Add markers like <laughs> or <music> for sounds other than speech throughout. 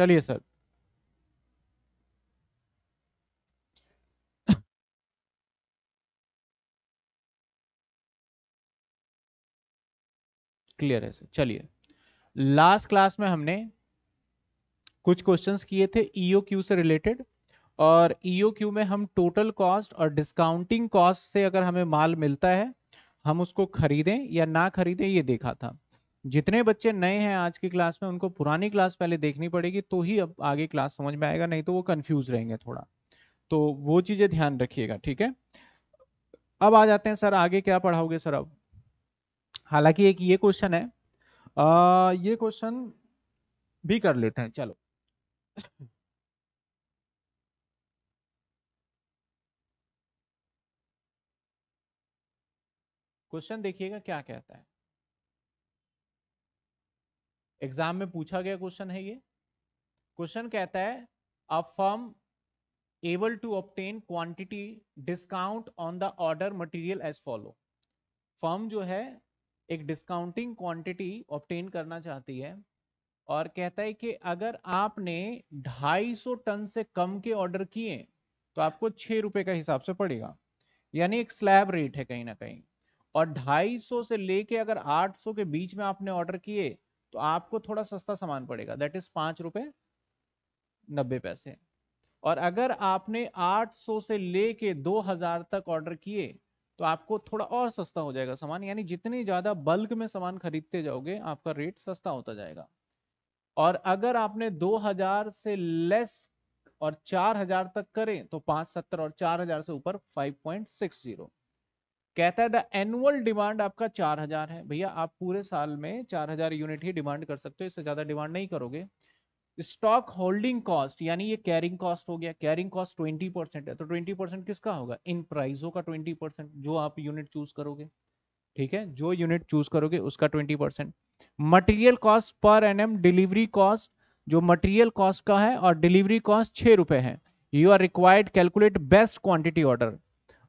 चलिए sir clear है sir चलिए लास्ट क्लास में हमने कुछ क्वेश्चंस किए थे क्यू e से रिलेटेड और क्यू e में हम टोटल कॉस्ट और डिस्काउंटिंग कॉस्ट से अगर हमें माल मिलता है हम उसको खरीदें या ना खरीदें ये देखा था जितने बच्चे नए हैं आज की क्लास में उनको पुरानी क्लास पहले देखनी पड़ेगी तो ही अब आगे क्लास समझ में आएगा नहीं तो वो कंफ्यूज रहेंगे थोड़ा तो वो चीज़ें ध्यान रखिएगा ठीक है अब आ जाते हैं सर आगे क्या पढ़ाओगे सर अब हालांकि एक ये क्वेश्चन है आ, ये क्वेश्चन भी कर लेते हैं चलो क्वेश्चन देखिएगा क्या कहता है एग्जाम में पूछा गया क्वेश्चन है ये क्वेश्चन कहता है a firm able to obtain quantity discount on the order material as follow firm जो है एक डिस्काउंटिंग क्वांटिटी ऑप्टेन करना चाहती है और कहता है कि अगर आपने 250 टन से कम के ऑर्डर किए तो आपको छः रुपये का हिसाब से पड़ेगा यानी एक स्लैब रेट है कहीं ना कहीं और 250 से लेके अगर 800 के बीच में आपने ऑर्डर किए तो आपको थोड़ा सस्ता सामान पड़ेगा दैट इज पांच रुपए नब्बे पैसे और अगर आपने 800 से लेके 2000 तक ऑर्डर किए तो आपको थोड़ा और सस्ता हो जाएगा सामान यानी जितनी ज़्यादा बल्क में सामान खरीदते जाओगे आपका रेट सस्ता होता जाएगा और अगर आपने 2000 से लेस और 4000 तक करें तो पांच सत्तर और 4000 से ऊपर 5.60 कहता है द एनुअल डिमांड आपका चार हजार है भैया आप पूरे साल में चार हजार यूनिट ही डिमांड कर सकते हो इससे ज्यादा डिमांड नहीं करोगे स्टॉक होल्डिंग कॉस्ट यानी ये कैरिंग कॉस्ट हो गया कैरिंग कॉस्ट ट्वेंटी परसेंट है तो ट्वेंटी परसेंट किसका होगा इन प्राइजों का ट्वेंटी परसेंट जो आप यूनिट चूज करोगे ठीक है जो यूनिट चूज करोगे उसका ट्वेंटी परसेंट मटीरियल कॉस्ट पर एम डिलीवरी कॉस्ट जो मटेरियल कॉस्ट का है और डिलीवरी कॉस्ट छः रुपये है you are required calculate best quantity order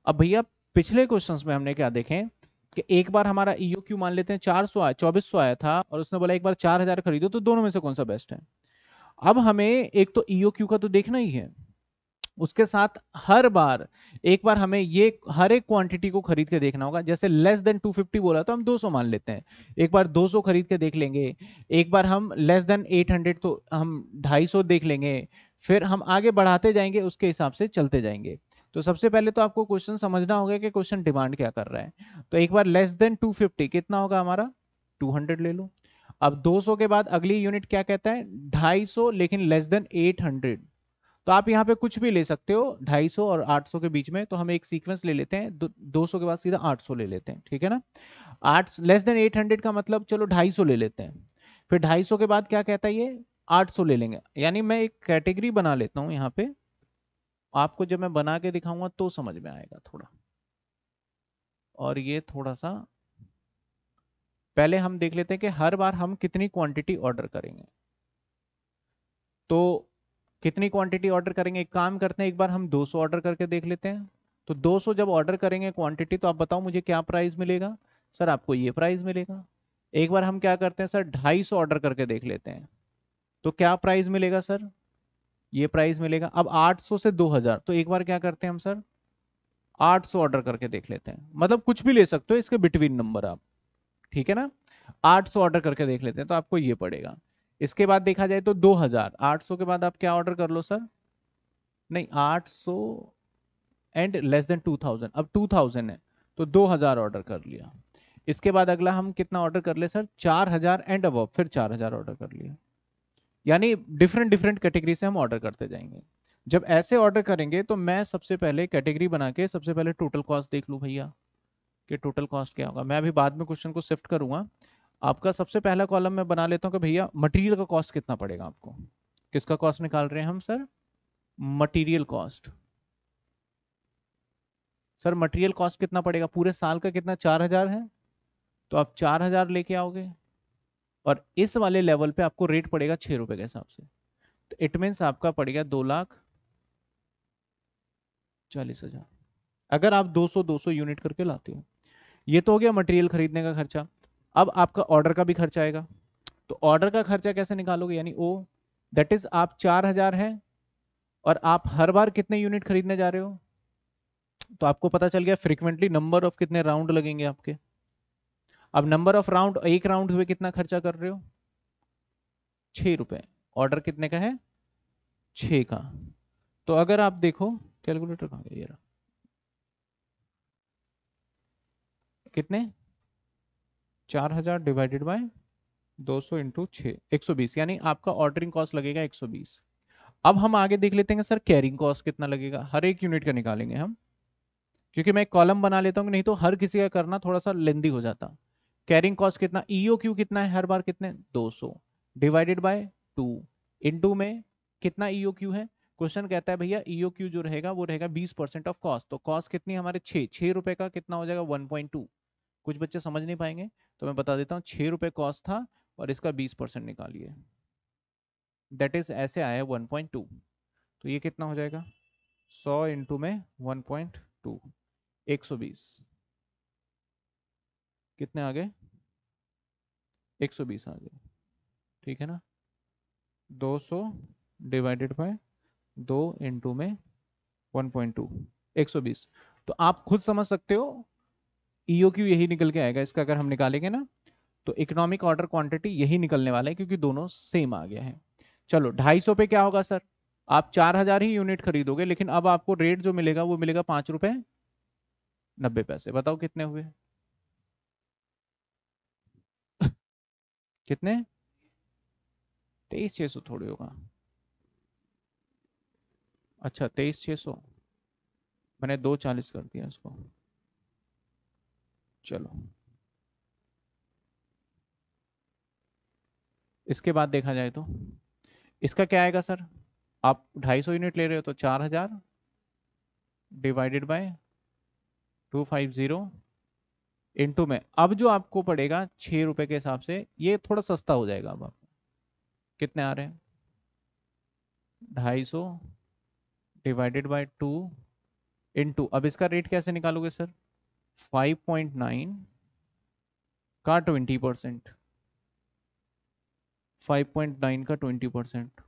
अब भैया पिछले क्वेश्चन में हमने क्या देखें कि एक बार हमारा ईओ e क्यू मान लेते हैं चार सौ चौबीस सौ आया था और उसने बोला एक बार चार हजार खरीदो तो दोनों में से कौन सा बेस्ट है अब हमें एक तो ईओ e क्यू का तो देखना ही है उसके साथ हर बार एक बार हमें ये हर एक क्वांटिटी को खरीद के देखना होगा जैसे लेस देन 250 बोला तो हम 200 मान लेते हैं एक बार 200 खरीद के देख लेंगे एक बार हम लेस देन 800 तो हम 250 देख लेंगे फिर हम आगे बढ़ाते जाएंगे उसके हिसाब से चलते जाएंगे तो सबसे पहले तो आपको क्वेश्चन समझना होगा कि क्वेश्चन डिमांड क्या कर रहा है तो एक बार लेस देन 250 कितना होगा हमारा 200 ले लो अब 200 के बाद अगली यूनिट क्या कहता है 250 लेकिन लेस देन 800 तो आप यहाँ पे कुछ भी ले सकते हो 250 और 800 के बीच में तो हम एक सीक्वेंस ले लेते हैं दो सौ के बाद सीधा आठ ले लेते हैं ठीक है ना आठ लेस देन एट का मतलब चलो ढाई ले लेते हैं फिर 250 के बाद क्या कहता है ये 800 ले लेंगे यानी मैं एक कैटेगरी बना लेता हूँ यहाँ पे आपको जब मैं बना के दिखाऊंगा तो समझ में आएगा थोड़ा और ये थोड़ा सा पहले हम देख लेते हैं कि हर बार हम कितनी क्वांटिटी ऑर्डर करेंगे तो कितनी क्वांटिटी ऑर्डर करेंगे एक काम करते हैं एक बार हम 200 ऑर्डर करके देख लेते हैं तो 200 जब ऑर्डर करेंगे क्वांटिटी तो आप बताओ मुझे क्या प्राइस मिलेगा सर आपको ये प्राइस मिलेगा एक बार हम क्या करते हैं सर 250 ऑर्डर करके देख लेते हैं तो क्या प्राइस मिलेगा सर ये प्राइस मिलेगा अब 800 से 2000 तो एक बार क्या करते हैं हम सर 800 ऑर्डर करके देख लेते हैं मतलब कुछ भी ले सकते हो इसके बिटवीन नंबर आप ठीक है ना 800 ऑर्डर करके देख लेते हैं तो आपको ये पड़ेगा इसके बाद देखा जाए तो 2000 800 के बाद आप क्या ऑर्डर कर लो सर नहीं 800 एंड लेस देन 2000 अब 2000 है तो 2000 ऑर्डर कर लिया इसके बाद अगला हम कितना ऑर्डर कर ले सर चार एंड अब फिर चार ऑर्डर कर लिया यानी डिफरेंट डिफरेंट कैटेगरी से हम ऑर्डर करते जाएंगे जब ऐसे ऑर्डर करेंगे तो मैं सबसे पहले कैटेगरी बना के सबसे पहले टोटल कॉस्ट देख लूँ भैया कि टोटल कॉस्ट क्या होगा मैं अभी बाद में क्वेश्चन को शिफ्ट करूँगा आपका सबसे पहला कॉलम मैं बना लेता हूँ कि भैया मटेरियल का कॉस्ट कितना पड़ेगा आपको किसका कॉस्ट निकाल रहे हैं हम sir material cost sir material cost कितना पड़ेगा पूरे साल का कितना चार हजार है तो आप चार हजार लेके आओगे और इस वाले लेवल पे आपको रेट पड़ेगा छह रुपए के हिसाब से तो इट मीन्स आपका पड़ेगा दो लाख चालीस हजार अगर आप 200 200 यूनिट करके लाते हो ये तो हो गया मटेरियल खरीदने का खर्चा अब आपका ऑर्डर का भी खर्चा आएगा तो ऑर्डर का खर्चा कैसे निकालोगे यानी ओ दैट इज आप चार हजार है और आप हर बार कितने यूनिट खरीदने जा रहे हो तो आपको पता चल गया फ्रिक्वेंटली नंबर ऑफ कितने राउंड लगेंगे आपके अब नंबर ऑफ राउंड एक राउंड हुए कितना खर्चा कर रहे हो छ रुपए ऑर्डर कितने का है छ का तो अगर आप देखो कैलकुलेटर कहाँ गया ये कितने चार हजार डिवाइडेड बाय दो सौ इंटू छः एक सौ बीस यानी आपका ऑर्डरिंग कॉस्ट लगेगा एक सौ बीस अब हम आगे देख लेते हैं सर कैरिंग कॉस्ट कितना लगेगा हर एक यूनिट का निकालेंगे हम क्योंकि मैं कॉलम बना लेता हूँ नहीं तो हर किसी का करना थोड़ा सा लेंदी हो जाता कैरिंग कॉस्ट कितना ईओ e क्यू कितना है हर बार कितने 200 डिवाइडेड बाय टू इनटू में कितना ईओ e क्यू है क्वेश्चन कहता है भैया ईओ e क्यू जो रहेगा वो रहेगा 20 परसेंट ऑफ कॉस्ट तो कॉस्ट कितनी हमारे छे छह रुपए का कितना हो जाएगा 1.2 कुछ बच्चे समझ नहीं पाएंगे तो मैं बता देता हूँ छह रुपए कॉस्ट था और इसका बीस परसेंट निकालिए दैट इज ऐसे आया टू तो ये कितना हो जाएगा सौ इंटू में सौ बीस कितने आ गए एक सौ बीस आ गया ठीक है ना दो सौ डिवाइडेड बाय दो इंटू में वन पॉइंट टू एक सौ बीस तो आप खुद समझ सकते हो ईओ e क्यू यही निकल के आएगा इसका अगर हम निकालेंगे ना तो इकोनॉमिक ऑर्डर क्वांटिटी यही निकलने वाला है क्योंकि दोनों सेम आ गया है चलो ढाई सौ पे क्या होगा सर आप चार हजार ही यूनिट खरीदोगे लेकिन अब आपको रेट जो मिलेगा वो मिलेगा पांच रुपए नब्बे पैसे बताओ कितने हुए कितने तेईस छह सौ थोड़ी होगा अच्छा तेईस छह सौ मैंने दो चालीस कर दिया उसको चलो इसके बाद देखा जाए तो इसका क्या आएगा सर आप ढाई सौ यूनिट ले रहे हो तो चार हजार divided by two five zero into में अब जो आपको पड़ेगा छह रुपए के हिसाब से ये थोड़ा सस्ता हो जाएगा अब आपको कितने आ रहे हैं ढाई सौ डिवाइडेड बाय टू इंटू अब इसका रेट कैसे निकालोगे सर फाइव पॉइंट नाइन का twenty percent five point nine का ट्वेंटी परसेंट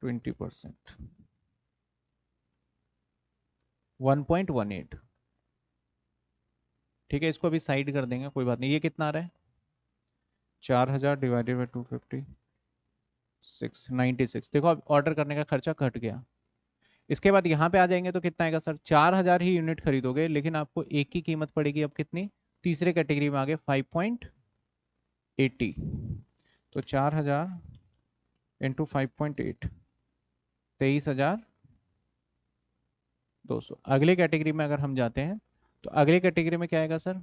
ट्वेंटी परसेंट 1.18 ठीक है इसको अभी साइड कर देंगे कोई बात नहीं ये कितना आ रहा है चार हजार divided by two fifty six ninety six देखो अब ऑर्डर करने का खर्चा घट गया इसके बाद यहाँ पे आ जाएंगे तो कितना आएगा सर चार हजार ही यूनिट खरीदोगे लेकिन आपको एक की कीमत पड़ेगी अब कितनी तीसरे कैटेगरी में आगे फाइव पॉइंट एटी तो चार हजार इंटू फाइव पॉइंट एट तेईस हजार दो सौ अगले कैटेगरी में अगर हम जाते हैं तो अगले कैटेगरी में क्या आएगा सर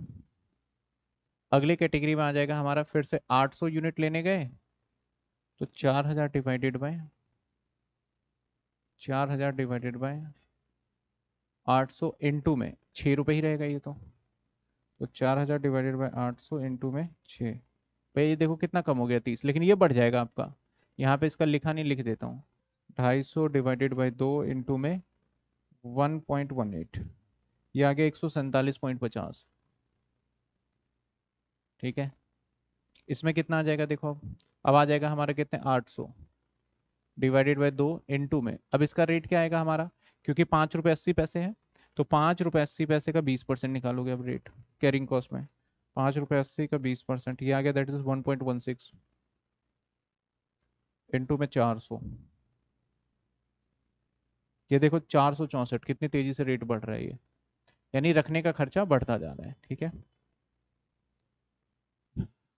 अगले कैटेगरी में आ जाएगा हमारा फिर से 800 यूनिट लेने गए तो 4000 divided by 4000 divided by 800 into में छः रुपये ही रहेगा ये तो तो 4000 डिवाइडेड बाय 800 इंटू में छः भाई ये देखो कितना कम हो गया तीस लेकिन ये बढ़ जाएगा आपका यहाँ पे इसका लिखा नहीं लिख देता हूँ ढाई सौ डिवाइडेड बाई दो इंटू में वन पॉइंट वन एट ये आ गया एक सौ सैंतालीस पॉइंट पचास ठीक है इसमें कितना आ जाएगा देखो अब अब आ जाएगा हमारा कितने आठ सौ डिवाइडेड बाई दो इन टू में अब इसका रेट क्या आएगा हमारा क्योंकि पाँच रुपये अस्सी पैसे है तो पाँच रुपये अस्सी पैसे का बीस परसेंट निकालोगे अब रेट कैरिंग कॉस्ट में पाँच रुपये अस्सी का बीस परसेंट ये आ गया that is one point one six into में चार सौ ये देखो चार सौ चौंसठ कितनी तेजी से रेट बढ़ रहा है ये यानी रखने का खर्चा बढ़ता जा रहा है ठीक है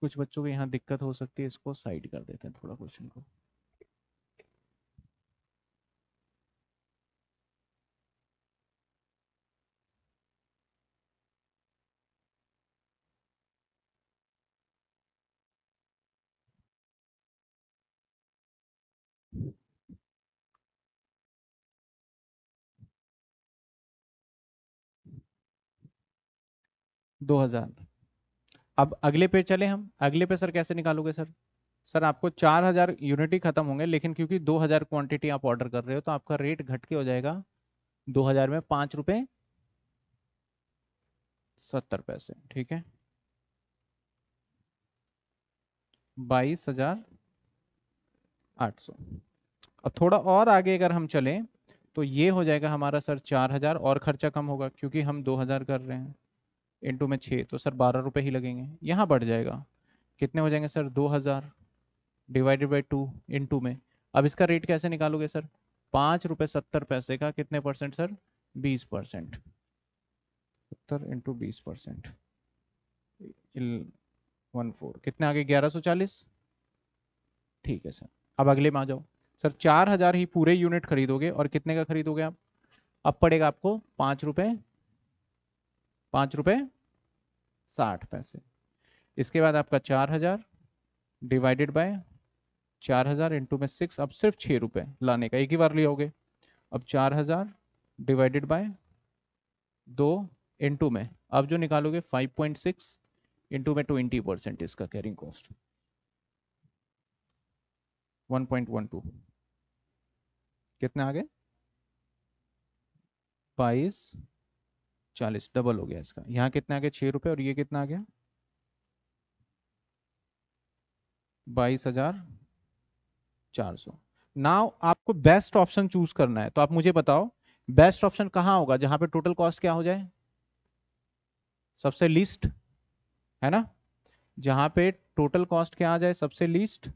कुछ बच्चों को यहाँ दिक्कत हो सकती है इसको साइड कर देते हैं थोड़ा क्वेश्चन को 2000 अब अगले पे चले हम अगले पे सर कैसे निकालोगे सर सर आपको 4000 यूनिट ही खत्म होंगे लेकिन क्योंकि 2000 क्वांटिटी आप ऑर्डर कर रहे हो तो आपका रेट घट के हो जाएगा 2000 में पाँच रुपये सत्तर पैसे ठीक है बाईस हजार आठ सौ अब थोड़ा और आगे अगर हम चलें तो ये हो जाएगा हमारा सर चार हजार और खर्चा कम होगा क्योंकि हम दो हजार कर रहे हैं इंटू में छः तो सर बारह रुपये ही लगेंगे यहाँ बढ़ जाएगा कितने हो जाएंगे सर दो हज़ार डिवाइडेड बाई टू इंटू में अब इसका रेट कैसे निकालोगे सर पाँच रुपये सत्तर पैसे का कितने परसेंट सर बीस परसेंट सत्तर इंटू बीस परसेंट वन फोर कितने आगे ग्यारह सौ चालीस ठीक है सर अब अगले में आ जाओ सर चार हज़ार ही पूरे यूनिट खरीदोगे और कितने का खरीदोगे आप अब पड़ेगा आपको पाँच रुपये पाँच रुपये साठ पैसे इसके बाद आपका चार हजार डिवाइडेड बाय चार हजार इंटू में सिक्स अब सिर्फ छः रुपये लाने का एक ही बार लिया अब चार हजार डिवाइडेड बाय दो इंटू में अब जो निकालोगे फाइव पॉइंट सिक्स इंटू में ट्वेंटी परसेंट इसका carrying cost one point one two कितने आ गए बाईस चालीस डबल हो गया इसका यहाँ कितना आ गया छः रुपये और ये कितना आ गया बाईस हजार चार सौ नाव आपको बेस्ट ऑप्शन चूज करना है तो आप मुझे बताओ बेस्ट ऑप्शन कहाँ होगा जहां पे टोटल कॉस्ट क्या हो जाए सबसे लीस्ट है ना जहां पे टोटल कॉस्ट क्या आ जाए सबसे लीस्ट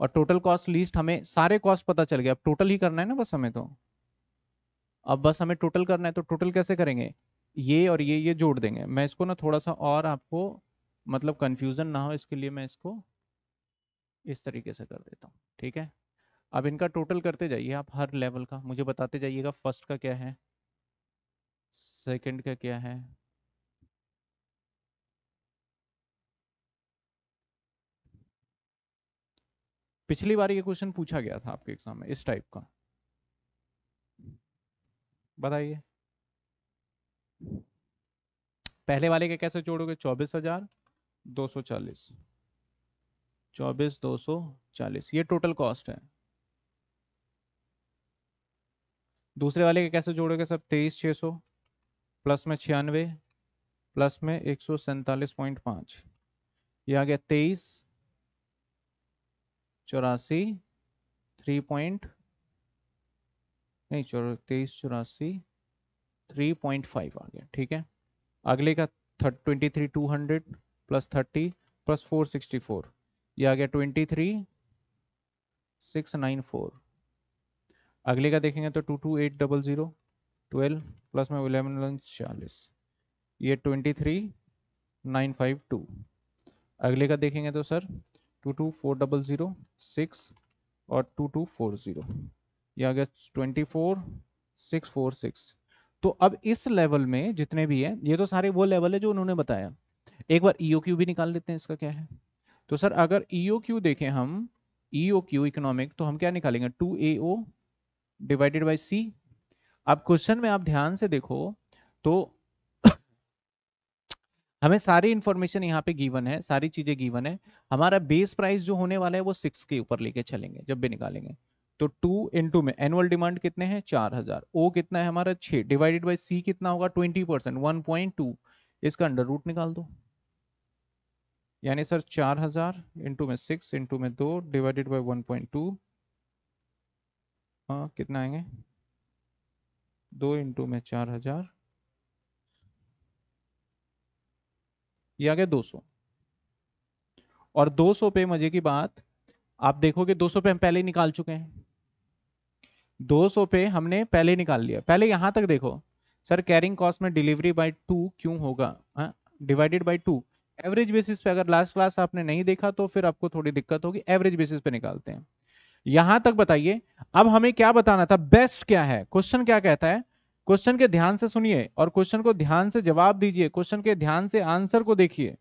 और टोटल कॉस्ट लीस्ट हमें सारे कॉस्ट पता चल गया अब टोटल ही करना है ना बस हमें तो अब बस हमें टोटल करना है तो टोटल कैसे करेंगे ये और ये ये जोड़ देंगे मैं इसको ना थोड़ा सा और आपको मतलब कन्फ्यूज़न ना हो इसके लिए मैं इसको इस तरीके से कर देता हूँ ठीक है अब इनका टोटल करते जाइए आप हर लेवल का मुझे बताते जाइएगा फर्स्ट का क्या है सेकंड का क्या है पिछली बार ये क्वेश्चन पूछा गया था आपके एग्जाम में इस टाइप का बताइए पहले वाले के कैसे जोड़ोगे चौबीस हजार दो सौ चालीस चौबीस दो सौ चालीस ये टोटल कॉस्ट है दूसरे वाले के कैसे जोड़ोगे सब तेईस छः सौ प्लस में छियानवे प्लस में एक सौ सैंतालीस पॉइंट पाँच ये आ गया तेईस चौरासी थ्री पॉइंट नहीं चलो तेईस चौरासी थ्री पॉइंट फाइव आ गया ठीक है अगले का third twenty three two hundred plus thirty plus four sixty four ये आ गया twenty three six nine four अगले का देखेंगे तो two two eight double zero twelve plus में इलेवन वन चालीस ये twenty three nine five two अगले का देखेंगे तो sir two two four double zero six और टू टू फोर ज़ीरो ये आ गया twenty four six four six तो अब इस लेवल में जितने भी हैं ये तो सारे वो लेवल है जो उन्होंने बताया एक बार ईओ e क्यू भी निकाल लेते हैं इसका क्या है तो सर अगर ईओ e क्यू देखें हम ईओ क्यू इकोनॉमिक तो हम क्या निकालेंगे two A O divided by C अब क्वेश्चन में आप ध्यान से देखो तो <coughs> हमें सारी इंफॉर्मेशन यहाँ पे गिवन है सारी चीजें गिवन है हमारा बेस प्राइस जो होने वाला है वो सिक्स के ऊपर लेके चलेंगे जब भी निकालेंगे तो टू इंटू में एनुअल डिमांड कितने हैं चार हजार ओ कितना है हमारा छह डिवाइडेड बाई सी कितना होगा twenty percent one point two इसका अंडर रूट निकाल दो यानी सर चार हजार इंटू में सिक्स इंटू में दो divided by one point two हाँ कितना आएंगे दो इंटू में चार हजार ये आ गया दो सौ और दो सौ पे मजे की बात आप देखोगे दो सौ पे हम पहले ही निकाल चुके हैं 200 पे हमने पहले निकाल लिया पहले यहाँ तक देखो सर कैरिंग कॉस्ट में डिलीवरी बाय टू क्यों होगा divided by two average basis पे अगर लास्ट क्लास आपने नहीं देखा तो फिर आपको थोड़ी दिक्कत होगी एवरेज बेसिस पे निकालते हैं यहां तक बताइए अब हमें क्या बताना था बेस्ट क्या है क्वेश्चन क्या कहता है क्वेश्चन के ध्यान से सुनिए और क्वेश्चन को ध्यान से जवाब दीजिए क्वेश्चन के ध्यान से आंसर को देखिए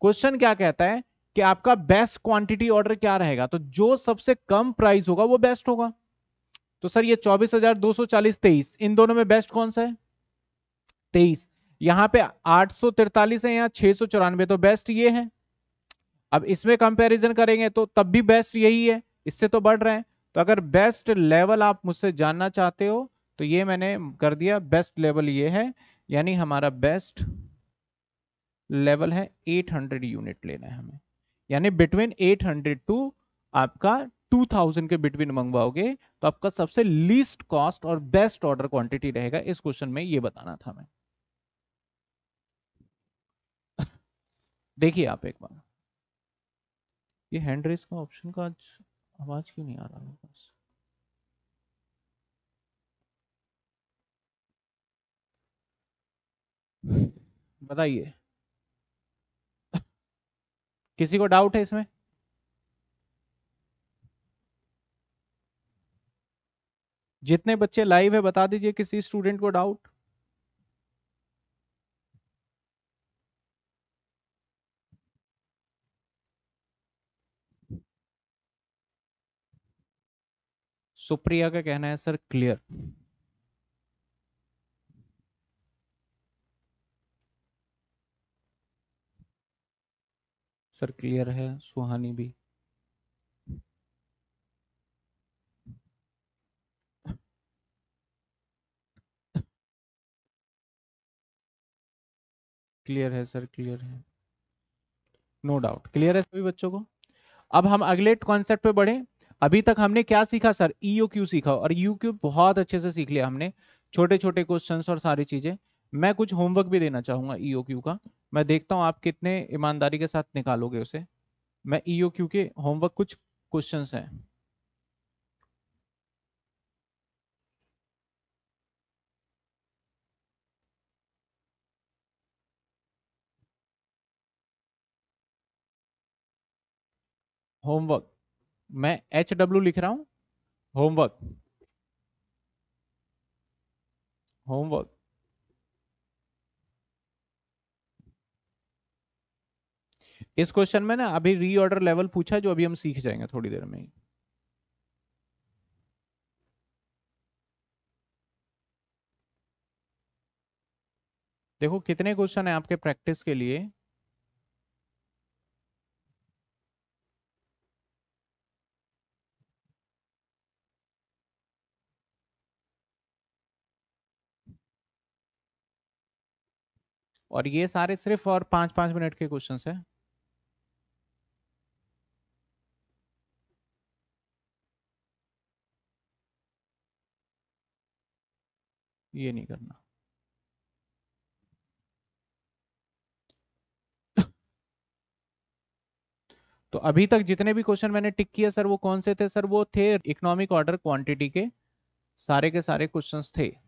क्वेश्चन क्या कहता है कि आपका बेस्ट क्वांटिटी ऑर्डर क्या रहेगा तो जो सबसे कम प्राइस होगा वो बेस्ट होगा तो सर ये चौबीस हजार दो सौ चालीस तेईस इन दोनों में बेस्ट कौन सा है तेईस यहाँ पे आठ सौ तिरतालीस है यहाँ छह सौ चौरानवे तो बेस्ट ये है अब इसमें कंपैरिजन करेंगे तो तब भी बेस्ट यही है इससे तो बढ़ रहे हैं तो अगर बेस्ट लेवल आप मुझसे जानना चाहते हो तो ये मैंने कर दिया बेस्ट लेवल ये है यानी हमारा बेस्ट लेवल है 800 यूनिट लेना है हमें यानी बिटवीन 800 टू आपका टू थाउजेंड के बिटवीन मंगवाओगे तो आपका सबसे लीस्ट कॉस्ट और बेस्ट ऑर्डर क्वांटिटी रहेगा इस क्वेश्चन में ये बताना था मैं <laughs> देखिए आप एक बार ये हैंड रेस का ऑप्शन का आज आवाज क्यों नहीं आ रहा मेरे पास <laughs> बताइए <laughs> किसी को डाउट है इसमें जितने बच्चे लाइव है बता दीजिए किसी स्टूडेंट को डाउट सुप्रिया का कहना है सर क्लियर सर क्लियर है सुहानी भी क्लियर है सर क्लियर है नो डाउट क्लियर है सभी बच्चों को अब हम अगले कॉन्सेप्ट पे बढ़े अभी तक हमने क्या सीखा सर ईओ क्यू सीखा और यू e क्यू बहुत अच्छे से सीख लिया हमने छोटे छोटे क्वेश्चन और सारी चीजें मैं कुछ होमवर्क भी देना चाहूंगा ईओ e क्यू का मैं देखता हूँ आप कितने ईमानदारी के साथ निकालोगे उसे मैं ईओ e क्यू के होमवर्क कुछ क्वेश्चन हैं होमवर्क मैं एच डब्ल्यू लिख रहा हूं होमवर्क होमवर्क इस क्वेश्चन में ना अभी रीऑर्डर लेवल पूछा जो अभी हम सीख जाएंगे थोड़ी देर में ही देखो कितने क्वेश्चन है आपके प्रैक्टिस के लिए और ये सारे सिर्फ और पांच पांच मिनट के क्वेश्चन है ये नहीं करना तो अभी तक जितने भी क्वेश्चन मैंने टिक किया सर वो कौन से थे सर वो थे इकोनॉमिक ऑर्डर क्वांटिटी के सारे के सारे क्वेश्चंस थे